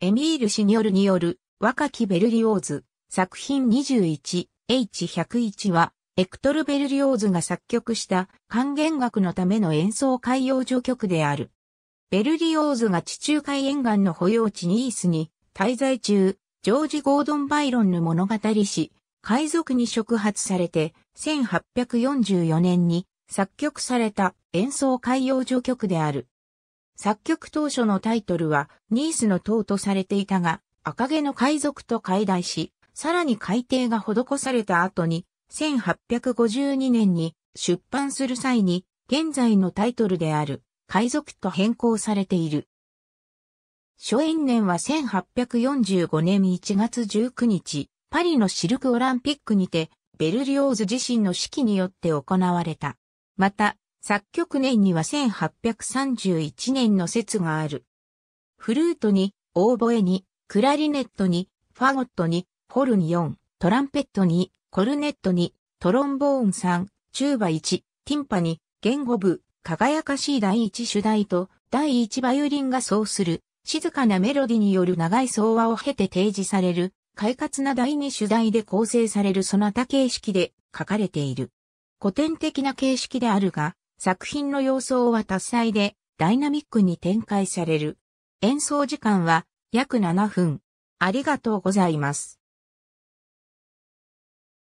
エミール・シニョルによる若きベルリオーズ作品 21H101 はエクトル・ベルリオーズが作曲した管弦楽のための演奏海洋助曲である。ベルリオーズが地中海沿岸の保養地ニースに滞在中、ジョージ・ゴードン・バイロンの物語し、海賊に触発されて1844年に作曲された演奏海洋助曲である。作曲当初のタイトルはニースの塔とされていたが、赤毛の海賊と解題し、さらに改訂が施された後に、1852年に出版する際に、現在のタイトルである、海賊と変更されている。初演年は1845年1月19日、パリのシルクオランピックにて、ベルリオーズ自身の指揮によって行われた。また、作曲年には1831年の説がある。フルートに、オーボエに、クラリネットに、ファゴットに、ホルン4、トランペットに、コルネットに、トロンボーン3、チューバ1、ティンパに、言語部、輝かしい第一主題と、第一バイオリンがそうする、静かなメロディによる長い相話を経て提示される、快活な第二主題で構成されるそなた形式で書かれている。古典的な形式であるが、作品の様相は多彩でダイナミックに展開される。演奏時間は約7分。ありがとうございます。